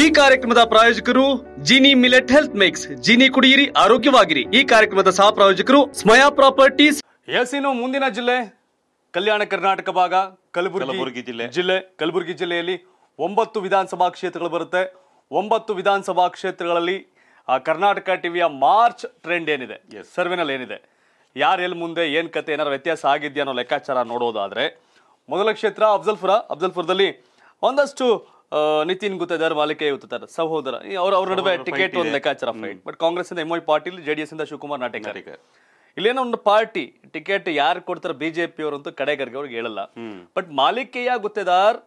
ಈ ಕಾರ್ಯಕ್ರಮದ ಪ್ರಾಯೋಜಕರು Jini millet health mix Jini ಕುಡಿಯಿರಿ ಆರೋಗ್ಯವಾಗಿರಿ ಈ ಕಾರ್ಯಕ್ರಮದ ಸಹ ಪ್ರಾಯೋಜಕರು ಸ್ಮಯಾ ಪ್ರಾಪರ್ಟೀಸ್ ಎಸ್ ಮುಂದಿನ ಜಿಲ್ಲೆ ಕಲ್ಯಾಣ ಕರ್ನಾಟಕ ಭಾಗ ಕಲಬುರಗಿ ಜಿಲ್ಲೆ ಜಿಲ್ಲೆ ಕಲಬುರಗಿ ಜಿಲ್ಲೆಯಲ್ಲಿ ಒಂಬತ್ತು ವಿಧಾನಸಭಾ ಕ್ಷೇತ್ರಗಳು ಬರುತ್ತೆ ಒಂಬತ್ತು ವಿಧಾನಸಭಾ ಕ್ಷೇತ್ರಗಳಲ್ಲಿ ಕರ್ನಾಟಕ ಟಿವಿಯ ಮಾರ್ಚ್ ಟ್ರೆಂಡ್ ಏನಿದೆ ಸರ್ವೆನಲ್ಲಿ ಏನಿದೆ ಯಾರು ಎಲ್ಲಿ ಮುಂದೆ ಏನು ಕತೆ ಏನಾರು ವ್ಯತ್ಯಾಸ ಆಗಿದೆಯಾ ಅನ್ನೋ ಲೆಕ್ಕಾಚಾರ ನೋಡೋದಾದ್ರೆ ಮೊದಲ ಕ್ಷೇತ್ರ ಅಫ್ಜಲ್ಪುರ ಅಫ್ಜಲ್ಪುರದಲ್ಲಿ ಒಂದಷ್ಟು ನಿತಿನ್ ಗುತ್ತೇದಾರ್ ಮಾಲಿಕೆ ಉತ್ತದಾರ್ ಸಹೋದರ ಅವ್ರ ಅವ್ರ ನಡುವೆ ಟಿಕೆಟ್ ಒಂದು ಲೆಕ್ಕಾಚಾರ ಫೈಟ್ ಬಟ್ ಕಾಂಗ್ರೆಸ್ ಇಂದ ಎಂ ವೈ ಪಾಟೀಲ್ ಜೆಡಿಎಸ್ ಇಂದ ಶಿವಕುಮಾರ್ ನಾಟೇಕರ್ ಇಲ್ಲೇನೋ ಒಂದು ಪಾರ್ಟಿ ಟಿಕೆಟ್ ಯಾರು ಕೊಡ್ತಾರೆ ಬಿಜೆಪಿ ಅವರಂತೂ ಕಡೆಗರ್ಗೆ ಅವ್ರಿಗೆ ಹೇಳಲ್ಲ ಬಟ್ ಮಾಲಿಕೆಯ ಗುತ್ತೇದಾರ್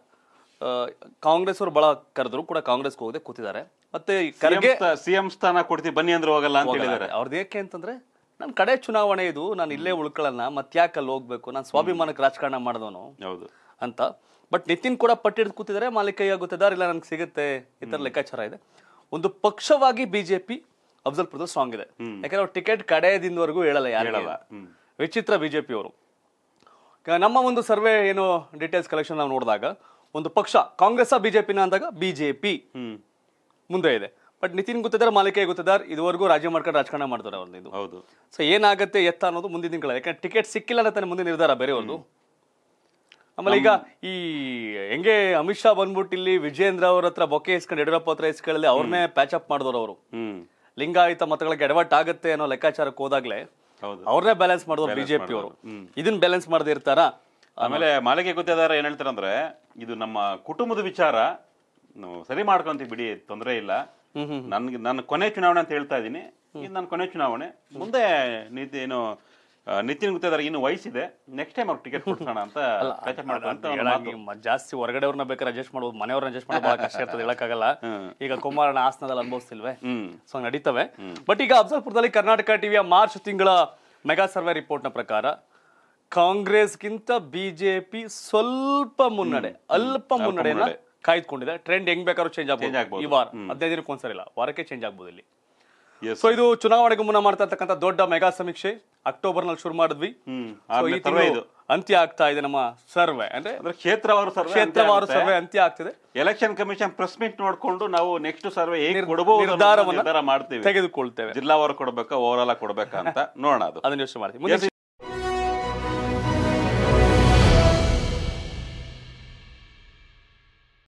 ಕಾಂಗ್ರೆಸ್ ಅವರು ಬಹಳ ಕರೆದ್ರು ಕೂಡ ಕಾಂಗ್ರೆಸ್ಗೆ ಹೋಗದೆ ಕೂತಿದ್ದಾರೆ ಮತ್ತೆ ಕರೆಗೆ ಸಿಎಂ ಸ್ಥಾನ ಕೊಡ್ತೀವಿ ಬನ್ನಿ ಅಂದ್ರೆ ಹೋಗಲ್ಲ ಅಂತ ಹೇಳಿದ್ದಾರೆ ಅವ್ರದ್ದು ಏಕೆ ಅಂತಂದ್ರೆ ನನ್ನ ಕಡೆ ಚುನಾವಣೆ ಇದು ನಾನು ಇಲ್ಲೇ ಉಳ್ಕೊಳ್ಳಲ್ಲ ಮತ್ಯಾಕಲ್ಲಿ ಹೋಗ್ಬೇಕು ನಾನು ಸ್ವಾಭಿಮಾನಕ್ಕೆ ರಾಜಕಾರಣ ಮಾಡಿದವನು ಹೌದು ಅಂತ ಬಟ್ ನಿತಿನ್ ಕೂಡ ಪಟ್ಟಿ ಕೂತಿದ್ದಾರೆ ಮಾಲಿಕಯ್ಯ ಗೊತ್ತಿದ್ದಾರೆ ಇಲ್ಲ ನನಗೆ ಸಿಗುತ್ತೆ ಈ ತರ ಲೆಕ್ಕಾಚಾರ ಇದೆ ಒಂದು ಪಕ್ಷವಾಗಿ ಬಿಜೆಪಿ ಅಫ್ಜಲ್ಪುರದಲ್ಲಿ ಸ್ಟ್ರಾಂಗ್ ಇದೆ ಯಾಕಂದ್ರೆ ಅವ್ರು ಟಿಕೆಟ್ ಕಡೆದಿಂದವರೆಗೂ ಹೇಳಲ್ಲ ಯಾರು ಹೇಳಲ್ಲ ವಿಚಿತ್ರ ಬಿಜೆಪಿ ಅವರು ನಮ್ಮ ಒಂದು ಸರ್ವೆ ಏನು ಡೀಟೇಲ್ಸ್ ಕಲೆಕ್ಷನ್ ನಾವು ನೋಡಿದಾಗ ಒಂದು ಪಕ್ಷ ಕಾಂಗ್ರೆಸ್ ಬಿಜೆಪಿನ ಅಂದಾಗ ಬಿಜೆಪಿ ಮುಂದೆ ಇದೆ ಬಟ್ ನಿತಿನ್ ಗೊತ್ತಿದ್ದಾರೆ ಮಾಲಿಕೆ ಗೊತ್ತಿದ್ದಾರೆ ಇದುವರೆಗೂ ರಾಜ್ಯ ಮಾಡ್ಕೊಂಡು ರಾಜಕಾರಣ ಮಾಡ್ತಾರೆ ಅವ್ರದ್ದು ಹೌದು ಸೊ ಏನಾಗುತ್ತೆ ಎತ್ತ ಅನ್ನೋದು ಮುಂದಿನ ತಿಂಗಳ ಯಾಕಂದ್ರೆ ಟಿಕೆಟ್ ಸಿಕ್ಕಿಲ್ಲ ಅಂತ ಮುಂದೆ ನಿರ್ಧಾರ ಬೇರೆಯವ್ರದ್ದು ಆಮೇಲೆ ಈಗ ಈ ಹೆಂಗೆ ಅಮಿತ್ ಶಾ ಬಂದ್ಬಿಟ್ಟು ಇಲ್ಲಿ ವಿಜೇಂದ್ರ ಅವ್ರ ಹತ್ರ ಬೊಕ್ಕೆ ಇಸ್ಕೊಂಡು ಯಡಿಯೂರಪ್ಪ ಹತ್ರ ಇಸ್ಕೊಳ್ಳಿ ಅವ್ರನ್ನೇ ಪ್ಯಾಚ್ ಅಪ್ ಮಾಡಿದವರು ಅವರು ಲಿಂಗಾಯತ ಮತಗಳಿಗೆ ಎಡವಟ್ ಆಗುತ್ತೆ ಅನ್ನೋ ಲೆಕ್ಕಾಚಾರಕ್ಕೆ ಹೋದಾಗ್ಲೇ ಅವ್ರನ್ನೇ ಬ್ಯಾಲೆನ್ಸ್ ಮಾಡಿದ್ರು ಬಿಜೆಪಿ ಅವರು ಇದನ್ನ ಬ್ಯಾಲೆನ್ಸ್ ಮಾಡದಿರ್ತಾರ ಆಮೇಲೆ ಮಾಲಿಗೆ ಗೊತ್ತಿದಾರ ಏನ್ ಹೇಳ್ತಾರಂದ್ರೆ ಇದು ನಮ್ಮ ಕುಟುಂಬದ ವಿಚಾರ ಸರಿ ಮಾಡ್ಕೊಂತ ಬಿಡಿ ತೊಂದರೆ ಇಲ್ಲ ನನ್ಗೆ ನನ್ನ ಕೊನೆ ಚುನಾವಣೆ ಅಂತ ಹೇಳ್ತಾ ಇದ್ದೀನಿ ಇದು ನನ್ನ ಕೊನೆ ಚುನಾವಣೆ ಮುಂದೆ ನೀತಿ ಏನು ನಿತಿನ್ ಗೊತ್ತಿದ್ದಾರೆ ಇನ್ನು ವಯಸ್ಸಿದೆ ನೆಕ್ಸ್ಟ್ ಟೈಮ್ ಅವ್ರು ಟಿಕೆಟ್ ಕೊಡ್ಸೋಣ ಅಂತ ಜಾಸ್ತಿ ಹೊರಗಡೆವ್ರನ್ನ ಬೇಕಾದ್ರೆ ಅಡ್ಜಸ್ಟ್ ಮಾಡ್ಬೋದು ಮನೆಯವ್ರನ್ನ ಅಡ್ಜಸ್ಟ್ ಮಾಡೋದು ಬಹಳ ಕಷ್ಟ ಇರ್ತದೆ ಹೇಳಕ್ಕಾಗಲ್ಲ ಈಗ ಕುಮಾರನ ಆಸನದಲ್ಲಿ ಅನುಭವಿಸ್ತಿಲ್ವೇ ಸೊ ನಡೀತವೆ ಬಟ್ ಈಗ ಅಫ್ಜಲ್ಪುರದಲ್ಲಿ ಕರ್ನಾಟಕ ಟಿವಿಯ ಮಾರ್ಚ್ ತಿಂಗಳ ಮೆಗಾ ಸರ್ವೆ ರಿಪೋರ್ಟ್ ನ ಪ್ರಕಾರ ಕಾಂಗ್ರೆಸ್ಗಿಂತ ಬಿಜೆಪಿ ಸ್ವಲ್ಪ ಮುನ್ನಡೆ ಅಲ್ಪ ಮುನ್ನಡೆಯನ್ನ ಕಾಯ್ದುಕೊಂಡಿದೆ ಟ್ರೆಂಡ್ ಹೆಂಗ್ ಬೇಕಾದ್ರೂ ಚೇಂಜ್ ಆಗ್ಬೋದು ಈ ವಾರ ಹದಿನೈದು ದಿನಕ್ಕೊಂದ್ಸರಿ ಇಲ್ಲ ವಾರಕ್ಕೆ ಚೇಂಜ್ ಆಗ್ಬೋದು ಇಲ್ಲಿ ಸೊ ಇದು ಚುನಾವಣೆಗೂ ಮುನ್ನ ಮಾಡ್ತಾ ದೊಡ್ಡ ಮೆಗಾ ಸಮೀಕ್ಷೆ ಅಕ್ಟೋಬರ್ ನಲ್ಲಿ ಶುರು ಮಾಡಿದ್ವಿ ಅಂತ್ಯ ಆಗ್ತಾ ಇದೆ ನಮ್ಮ ಸರ್ವೆ ಅಂದ್ರೆ ಕ್ಷೇತ್ರವಾರು ಸರ್ವೆ ಕ್ಷೇತ್ರವಾರು ಸರ್ವೆ ಅಂತ್ಯ ಆಗ್ತಿದೆ ಎಲೆಕ್ಷನ್ ಕಮಿಷನ್ ಪ್ರೆಸ್ ಮೀಟ್ ನೋಡ್ಕೊಂಡು ನಾವು ನೆಕ್ಸ್ಟ್ ಸರ್ವೆ ಹೇಗೆ ಕೊಡಬಹುದು ನಿರ್ಧಾರ ಮಾಡ್ತೀವಿ ತೆಗೆದುಕೊಳ್ತೇವೆ ಜಿಲ್ಲಾವಾರು ಕೊಡಬೇಕಾ ಓವರ್ ಆಲ್ ಕೊಡಬೇಕಾ ಅಂತ ನೋಡೋಣ ಅದನ್ನ ಯೋಚನೆ ಮಾಡ್ತೀವಿ